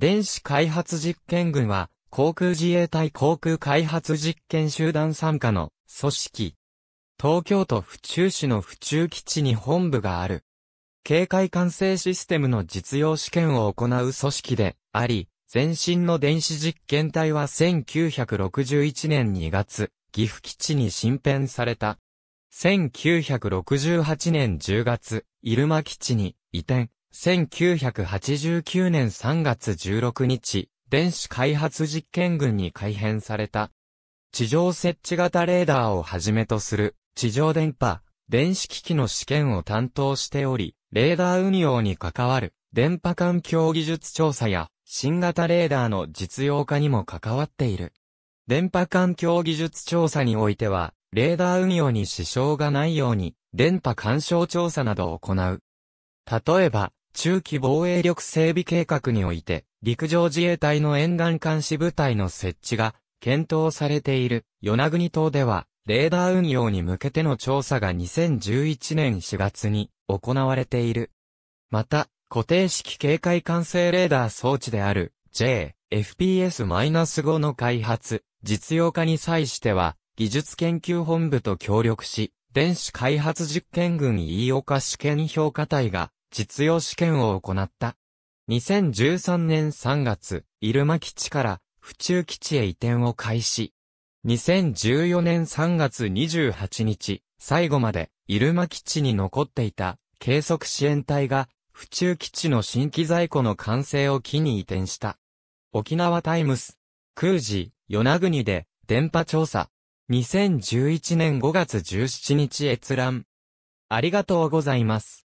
電子開発実験群は、航空自衛隊航空開発実験集団参加の組織。東京都府中市の府中基地に本部がある。警戒管制システムの実用試験を行う組織であり、前身の電子実験体は1961年2月、岐阜基地に新編された。1968年10月、入間基地に移転、1989年3月16日、電子開発実験群に改編された。地上設置型レーダーをはじめとする地上電波、電子機器の試験を担当しており、レーダー運用に関わる電波環境技術調査や新型レーダーの実用化にも関わっている。電波環境技術調査においては、レーダー運用に支障がないように、電波干渉調査などを行う。例えば、中期防衛力整備計画において、陸上自衛隊の沿岸監視部隊の設置が検討されている与那国島では、レーダー運用に向けての調査が2011年4月に行われている。また、固定式警戒管制レーダー装置である J、FPS-5 の開発、実用化に際しては、技術研究本部と協力し、電子開発実験群飯岡試験評価隊が実用試験を行った。2013年3月、入間基地から府中基地へ移転を開始。2014年3月28日、最後まで入間基地に残っていた計測支援隊が府中基地の新規在庫の完成を機に移転した。沖縄タイムス、空時、与那国で電波調査。2011年5月17日閲覧。ありがとうございます。